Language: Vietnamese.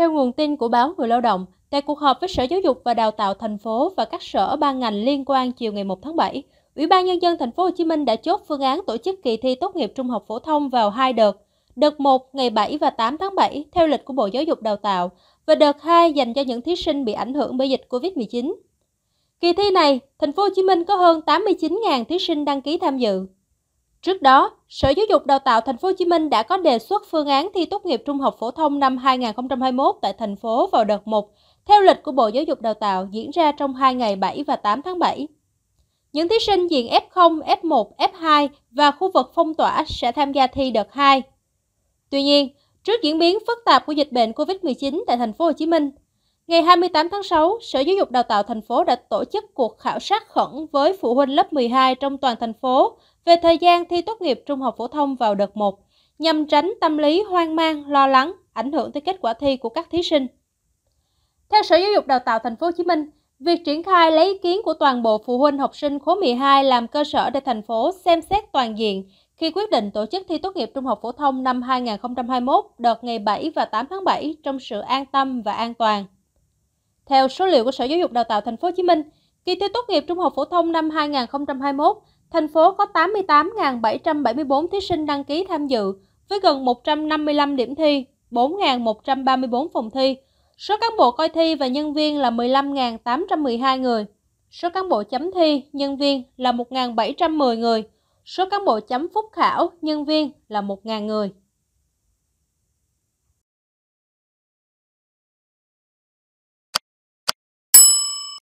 Theo nguồn tin của báo Người Lao động, tại cuộc họp với Sở Giáo dục và Đào tạo thành phố và các sở ban ngành liên quan chiều ngày 1 tháng 7, Ủy ban nhân dân thành phố Hồ Chí Minh đã chốt phương án tổ chức kỳ thi tốt nghiệp trung học phổ thông vào hai đợt. Đợt 1 ngày 7 và 8 tháng 7 theo lịch của Bộ Giáo dục Đào tạo và đợt 2 dành cho những thí sinh bị ảnh hưởng bởi dịch Covid-19. Kỳ thi này, thành phố Hồ Chí Minh có hơn 89.000 thí sinh đăng ký tham dự. Trước đó, Sở Giáo dục Đào tạo Thành phố Hồ Chí Minh đã có đề xuất phương án thi tốt nghiệp trung học phổ thông năm 2021 tại thành phố vào đợt 1, theo lịch của Bộ Giáo dục Đào tạo diễn ra trong 2 ngày 7 và 8 tháng 7. Những thí sinh diện F0, F1, F2 và khu vực phong tỏa sẽ tham gia thi đợt 2. Tuy nhiên, trước diễn biến phức tạp của dịch bệnh COVID-19 tại thành phố Hồ Chí Minh, Ngày 28 tháng 6, Sở Giáo dục Đào tạo thành phố đã tổ chức cuộc khảo sát khẩn với phụ huynh lớp 12 trong toàn thành phố về thời gian thi tốt nghiệp trung học phổ thông vào đợt 1, nhằm tránh tâm lý hoang mang, lo lắng, ảnh hưởng tới kết quả thi của các thí sinh. Theo Sở Giáo dục Đào tạo thành phố Hồ Chí Minh, việc triển khai lấy ý kiến của toàn bộ phụ huynh học sinh khối 12 làm cơ sở để thành phố xem xét toàn diện khi quyết định tổ chức thi tốt nghiệp trung học phổ thông năm 2021 đợt ngày 7 và 8 tháng 7 trong sự an tâm và an toàn. Theo số liệu của Sở Giáo dục Đào tạo Thành phố Hồ Chí Minh, kỳ thi tốt nghiệp trung học phổ thông năm 2021, thành phố có 88.774 thí sinh đăng ký tham dự với gần 155 điểm thi, 4.134 phòng thi. Số cán bộ coi thi và nhân viên là 15.812 người. Số cán bộ chấm thi, nhân viên là 1.710 người. Số cán bộ chấm phúc khảo, nhân viên là 1.000 người.